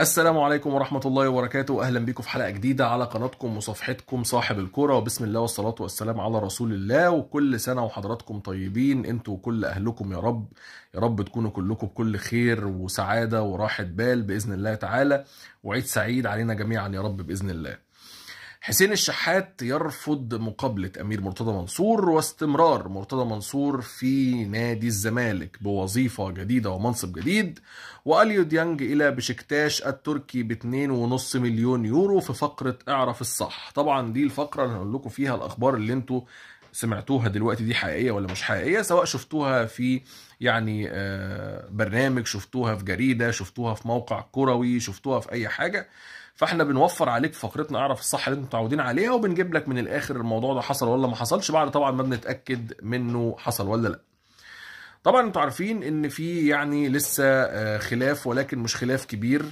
السلام عليكم ورحمة الله وبركاته أهلا بكم في حلقة جديدة على قناتكم وصفحتكم صاحب الكرة وبسم الله والصلاة والسلام على رسول الله وكل سنة وحضراتكم طيبين انتوا وكل أهلكم يا رب يا رب تكونوا كلكم بكل خير وسعادة وراحة بال بإذن الله تعالى وعيد سعيد علينا جميعا يا رب بإذن الله حسين الشحات يرفض مقابلة أمير مرتضى منصور واستمرار مرتضى منصور في نادي الزمالك بوظيفة جديدة ومنصب جديد وأليو ديانج إلى بشكتاش التركي ب 2.5 مليون يورو في فقرة اعرف الصح طبعا دي الفقرة اللي هنقول لكم فيها الأخبار اللي انتوا سمعتوها دلوقتي دي حقيقية ولا مش حقيقية سواء شفتوها في يعني آه، برنامج شفتوها في جريدة شفتوها في موقع كروي شفتوها في أي حاجة فاحنا بنوفر عليك فقرتنا اعرف الصح اللي انتم متعودين عليها وبنجيب لك من الاخر الموضوع ده حصل ولا ما حصلش بعد طبعا ما بنتاكد منه حصل ولا لا طبعا انتم عارفين ان في يعني لسه آه، خلاف ولكن مش خلاف كبير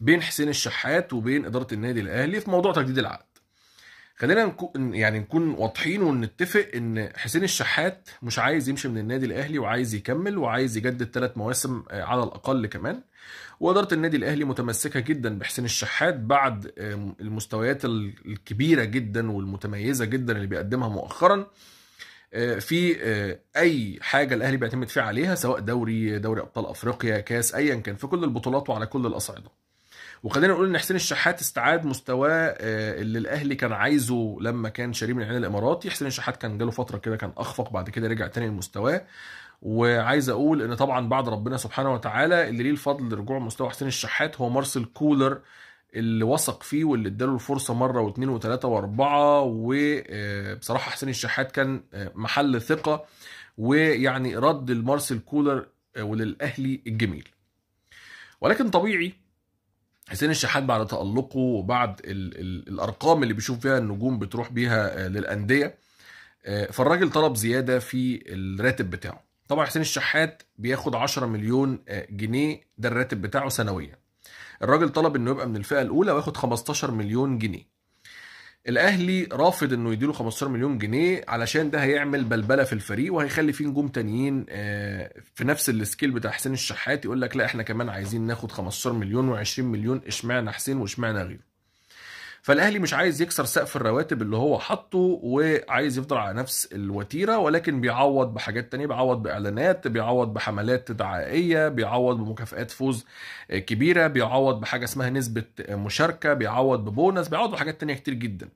بين حسين الشحات وبين اداره النادي الاهلي في موضوع تجديد العقد خلينا نكون يعني نكون واضحين ونتفق ان حسين الشحات مش عايز يمشي من النادي الاهلي وعايز يكمل وعايز يجدد ثلاث مواسم آه، على الاقل كمان واداره النادي الاهلي متمسكه جدا بحسين الشحات بعد المستويات الكبيره جدا والمتميزه جدا اللي بيقدمها مؤخرا آه، في آه، اي حاجه الاهلي بيعتمد فيها عليها سواء دوري دوري ابطال افريقيا كاس ايا كان في كل البطولات وعلى كل الاصعده وخلينا نقول ان حسين الشحات استعاد مستواه آه، اللي الاهلي كان عايزه لما كان شاريه من العين الاماراتي حسين الشحات كان جاله فتره كده كان اخفق بعد كده رجع تاني لمستواه وعايز اقول ان طبعا بعد ربنا سبحانه وتعالى اللي ليه الفضل لرجوع مستوى حسين الشحات هو مارسل كولر اللي وثق فيه واللي اداله الفرصه مره واثنين وثلاثه واربعه وبصراحه آه، حسين الشحات كان آه، محل ثقه ويعني رد لمارسل كولر وللاهلي الجميل ولكن طبيعي حسين الشحات بعد تألقه وبعد ال ال الأرقام اللي بيشوف فيها النجوم بتروح بيها آه، للأندية آه، فالراجل طلب زيادة في الراتب بتاعه طبعا حسين الشحات بياخد 10 مليون آه، جنيه ده الراتب بتاعه سنويا الراجل طلب انه يبقى من الفئة الأولى وياخد 15 مليون جنيه الاهلي رافض انه يديله 15 مليون جنيه علشان ده هيعمل بلبله في الفريق وهيخلي فيه نجوم تانيين آه، في نفس السكيل بتاع حسين الشحات يقول لك لا احنا كمان عايزين ناخد 15 مليون و20 مليون اشمعنى حسين واشمعنى غيره فالاهلي مش عايز يكسر سقف الرواتب اللي هو حاطه وعايز يفضل على نفس الوتيره ولكن بيعوض بحاجات تانية بيعوض باعلانات بيعوض بحملات دعائيه بيعوض بمكافئات فوز كبيره بيعوض بحاجه اسمها نسبه مشاركه بيعوض ببونص بيعوض بحاجات تانية كتير جدا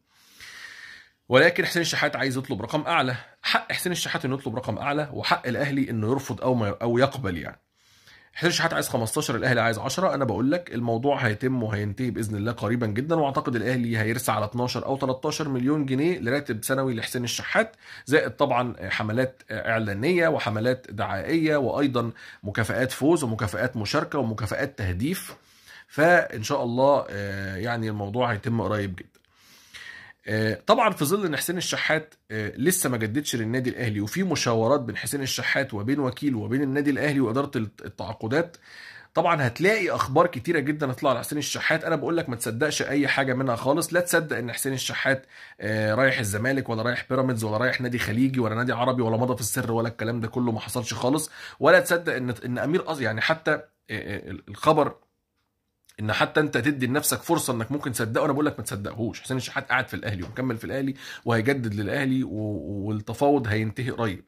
ولكن حسين الشحات عايز يطلب رقم اعلى حق حسين الشحات انه يطلب رقم اعلى وحق الاهلي انه يرفض او ما او يقبل يعني حسين الشحات عايز 15 الاهلي عايز 10 انا بقول لك الموضوع هيتم وهينتهي باذن الله قريبا جدا واعتقد الاهلي هيرسى على 12 او 13 مليون جنيه لراتب سنوي لحسين الشحات زائد طبعا حملات اعلانيه وحملات دعائيه وايضا مكافئات فوز ومكافئات مشاركه ومكافئات تهديف فان شاء الله آه، يعني الموضوع هيتم قريب جدا آه، طبعا في ظل ان حسين الشحات آه، لسه ما جددش للنادي الاهلي وفي مشاورات بين حسين الشحات وبين وكيل وبين النادي الاهلي واداره التعاقدات طبعا هتلاقي اخبار كتيره جدا هتطلع على حسين الشحات انا بقول لك ما تصدقش اي حاجه منها خالص لا تصدق ان حسين الشحات آه، رايح الزمالك ولا رايح بيراميدز ولا رايح نادي خليجي ولا نادي عربي ولا مضى في السر ولا الكلام ده كله ما حصلش خالص ولا تصدق ان ان امير يعني حتى الخبر ان حتى انت تدي لنفسك فرصه انك ممكن تصدقه انا بقول لك ما تصدقهوش حسين الشحات قاعد في الاهلي ومكمل في الاهلي وهيجدد للاهلي والتفاوض هينتهي قريب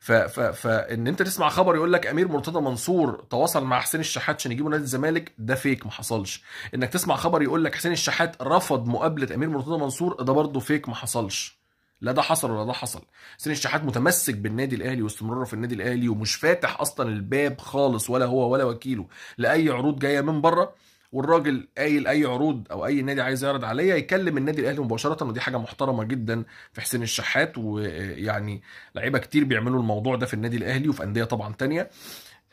ف ف فان انت تسمع خبر يقول لك امير مرتضى منصور تواصل مع حسين الشحات عشان يجيبه نادي الزمالك ده فيك ما حصلش انك تسمع خبر يقول لك حسين الشحات رفض مقابله امير مرتضى منصور ده برضه فيك ما حصلش لا ده حصل ولا ده حصل حسين الشحات متمسك بالنادي الاهلي واستمراره في النادي الاهلي ومش فاتح اصلا الباب خالص ولا هو ولا وكيله لاي عروض جايه من بره والراجل قايل اي عروض او اي نادي عايز يعرض عليا يكلم النادي الاهلي مباشره ودي حاجه محترمه جدا في حسين الشحات ويعني لعيبه كتير بيعملوا الموضوع ده في النادي الاهلي وفي انديه طبعا تانية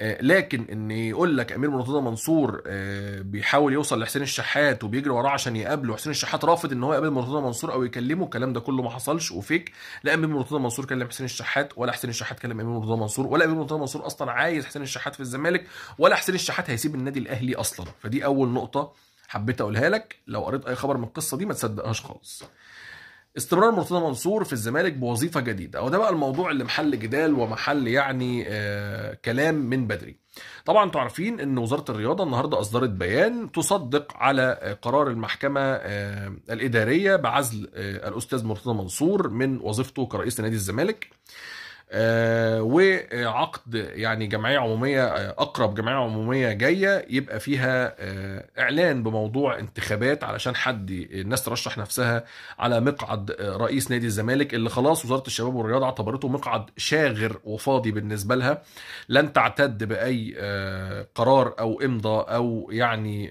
آه، لكن ان يقول لك امير مرتضى منصور آه، بيحاول يوصل لحسين الشحات وبيجري وراه عشان يقابله حسين الشحات رافض ان هو يقابل مرتضى منصور او يكلمه الكلام ده كله ما حصلش وفيك لا امير مرتضى منصور كلم حسين الشحات ولا حسين الشحات كلم امير مرتضى منصور ولا امير مرتضى منصور اصلا عايز حسين الشحات في الزمالك ولا حسين الشحات هيسيب النادي الاهلي اصلا فدي اول نقطه حبيت اقولها لك لو قريت اي خبر من القصه دي ما تصدقهاش خالص استمرار مرتضى منصور في الزمالك بوظيفه جديده وده بقى الموضوع اللي محل جدال ومحل يعني آه كلام من بدري طبعا انتوا عارفين ان وزاره الرياضه النهارده اصدرت بيان تصدق على آه، قرار المحكمه آه الاداريه بعزل آه الاستاذ مرتضى منصور من وظيفته كرئيس نادي الزمالك آه، وعقد يعني جمعيه عموميه آه، اقرب جمعيه عموميه جايه يبقى فيها آه، اعلان بموضوع انتخابات علشان حد الناس ترشح نفسها على مقعد رئيس نادي الزمالك اللي خلاص وزاره الشباب والرياضه اعتبرته مقعد شاغر وفاضي بالنسبه لها لن تعتد باي قرار او امضى او يعني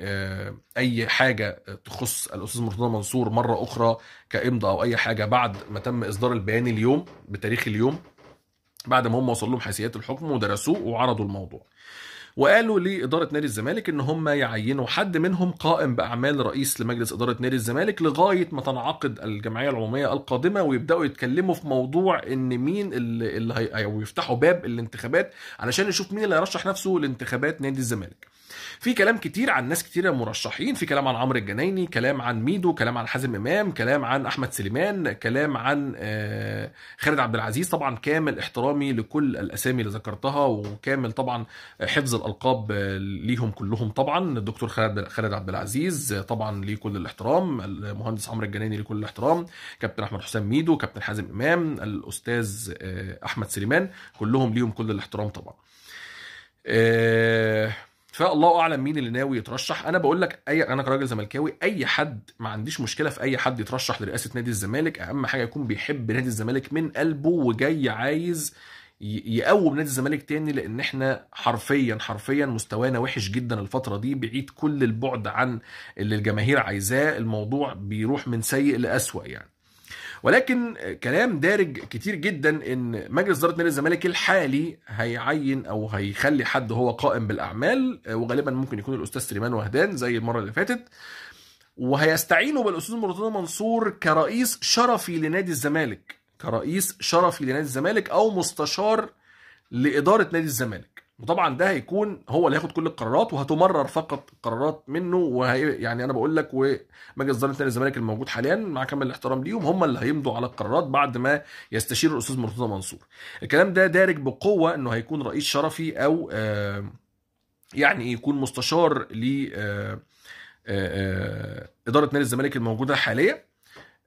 اي حاجه تخص الاستاذ مرتضى منصور مره اخرى كامضاء او اي حاجه بعد ما تم اصدار البيان اليوم بتاريخ اليوم بعد ما هم وصل لهم حيثيات الحكم ودرسوه وعرضوا الموضوع وقالوا لاداره نادي الزمالك ان هم يعينوا حد منهم قائم باعمال رئيس لمجلس اداره نادي الزمالك لغايه ما تنعقد الجمعيه العموميه القادمه ويبداوا يتكلموا في موضوع ان مين اللي, اللي هي... او يفتحوا باب الانتخابات علشان نشوف مين اللي هيرشح نفسه لانتخابات نادي الزمالك. في كلام كتير عن ناس كتيره مرشحين في كلام عن عمرو الجنايني كلام عن ميدو كلام عن حازم امام كلام عن احمد سليمان كلام عن آه، خالد عبد العزيز طبعا كامل احترامي لكل الاسامي اللي ذكرتها وكامل طبعا حفظ الالقاب آه، ليهم كلهم طبعا الدكتور خالد خالد عبد العزيز آه، طبعا ليه كل الاحترام المهندس عمرو الجنايني ليه كل الاحترام كابتن احمد حسام ميدو كابتن حازم امام الاستاذ احمد سليمان كلهم ليهم كل الاحترام طبعا أه فالله اعلم مين اللي ناوي يترشح انا بقول لك اي انا كراجل زملكاوي اي حد ما عنديش مشكله في اي حد يترشح لرئاسه نادي الزمالك اهم حاجه يكون بيحب نادي الزمالك من قلبه وجاي عايز يقوم نادي الزمالك تاني لان احنا حرفيا حرفيا مستوانا وحش جدا الفتره دي بعيد كل البعد عن اللي الجماهير عايزاه الموضوع بيروح من سيء لاسوء يعني ولكن كلام دارج كتير جدا ان مجلس اداره نادي الزمالك الحالي هيعين او هيخلي حد هو قائم بالاعمال آه، وغالبا ممكن يكون الاستاذ سليمان وهدان زي المره اللي فاتت وهيستعينوا بالاستاذ مرتضى منصور كرئيس شرفي لنادي الزمالك كرئيس شرفي لنادي الزمالك او مستشار لاداره نادي الزمالك وطبعا ده هيكون هو اللي هياخد كل القرارات وهتمرر فقط قرارات منه وهي يعني انا بقول لك ومجلس اداره نادي الزمالك الموجود حاليا مع كامل الاحترام ليهم هم اللي هيمضوا على القرارات بعد ما يستشير الاستاذ مرتضى منصور الكلام ده دارج بقوه انه هيكون رئيس شرفي او آه، يعني يكون مستشار ل آه، آه، اداره نادي الزمالك الموجوده حاليا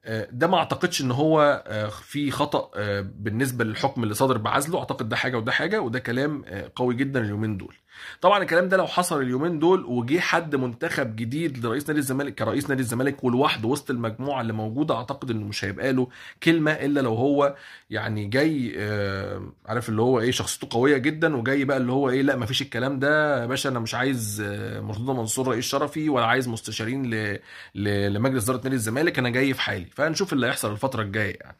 آه، ده ما اعتقدش ان هو آه، في خطا آه، بالنسبه للحكم اللي صدر بعزله اعتقد ده حاجه وده حاجه وده كلام قوي جدا اليومين دول طبعا الكلام ده لو حصل اليومين دول وجه حد منتخب جديد لرئيس نادي الزمالك كرئيس نادي الزمالك ولوحده وسط المجموعه اللي موجوده اعتقد انه مش هيبقى له كلمه الا لو هو يعني جاي آه عارف اللي هو ايه شخصيته قويه جدا وجاي بقى اللي هو ايه لا ما فيش الكلام ده يا باشا انا مش عايز آه، مرتضى منصور رئيس شرفي ولا عايز مستشارين لمجلس اداره نادي الزمالك انا جاي في حالي فهنشوف اللي هيحصل الفتره الجايه يعني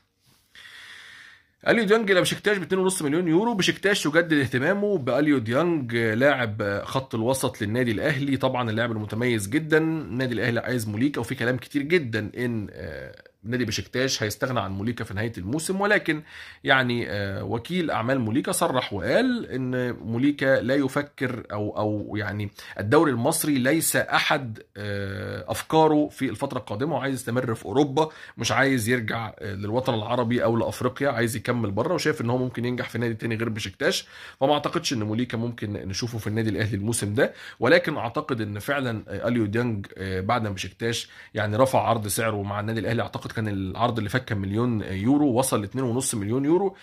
اليو ديانج لو بشكتاش ب 2.5 مليون يورو بشكتاش يجدد اهتمامه باليو ديانج لاعب خط الوسط للنادي الاهلي طبعا اللاعب المتميز جدا النادي الاهلي عايز موليكا وفي كلام كتير جدا ان آه، نادي بشكتاش هيستغنى عن موليكا في نهايه الموسم ولكن يعني آه، وكيل اعمال موليكا صرح وقال ان موليكا لا يفكر او او يعني الدوري المصري ليس احد آه، افكاره في الفتره القادمه وعايز يستمر في اوروبا مش عايز يرجع آه، للوطن العربي او لافريقيا عايز يكمل بره وشايف ان هو ممكن ينجح في نادي تاني غير بشكتاش فما اعتقدش ان موليكا ممكن نشوفه في النادي الاهلي الموسم ده ولكن اعتقد ان فعلا اليو ديانج بعد ما بشكتاش يعني رفع عرض سعره مع النادي الاهلي اعتقد اعتقد كان العرض اللي فات كان مليون يورو وصل ل 2.5 مليون يورو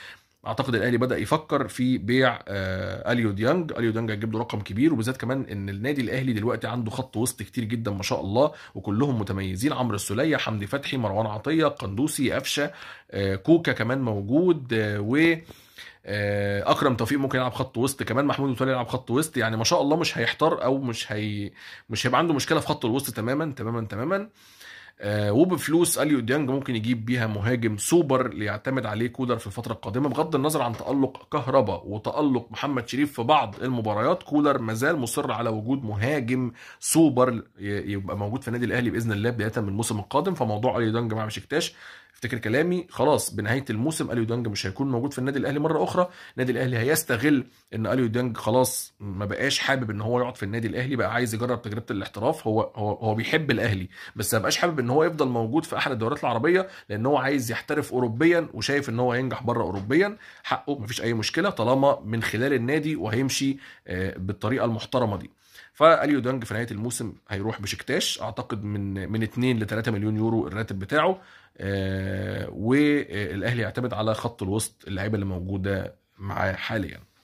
اعتقد الاهلي بدا يفكر في بيع آه، اليو ديانج اليو ديانج هيجيب له رقم كبير وبالذات كمان ان النادي الاهلي دلوقتي عنده خط وسط كتير جدا ما شاء الله وكلهم متميزين عمرو السوليه حمدي فتحي مروان عطيه قندوسي قفشه آه، كوكا كمان موجود آه، و اكرم توفيق ممكن يلعب خط وسط كمان محمود متولي يلعب خط وسط يعني ما شاء الله مش هيحتار او مش هي مش هيبقى عنده مشكله في خط الوسط تماما تماما تماما آه، وبفلوس اليو ديانج ممكن يجيب بيها مهاجم سوبر ليعتمد عليه كولر في الفتره القادمه بغض النظر عن تالق كهربا وتالق محمد شريف في بعض المباريات كولر مازال مصر على وجود مهاجم سوبر يبقى موجود في النادي الاهلي باذن الله بدايه من الموسم القادم فموضوع اليو ديانج ما مشكتاش افتكر كلامي خلاص بنهايه الموسم اليو ديانج مش هيكون موجود في النادي الاهلي مره اخرى النادي الاهلي هيستغل ان اليو ديانج خلاص ما بقاش حابب ان هو يقعد في النادي الاهلي بقى عايز يجرب تجربه الاحتراف هو هو هو بيحب الاهلي بس ما بقاش حابب ان هو يفضل موجود في احد الدوريات العربيه لان هو عايز يحترف اوروبيا وشايف ان هو هينجح بره اوروبيا حقه مفيش اي مشكله طالما من خلال النادي وهيمشي آه، بالطريقه المحترمه دي فاليو دانج في نهايه الموسم هيروح بشكتاش اعتقد من من 2 ل 3 مليون يورو الراتب بتاعه آه، والاهلي يعتمد على خط الوسط اللعيبه اللي موجوده معاه حاليا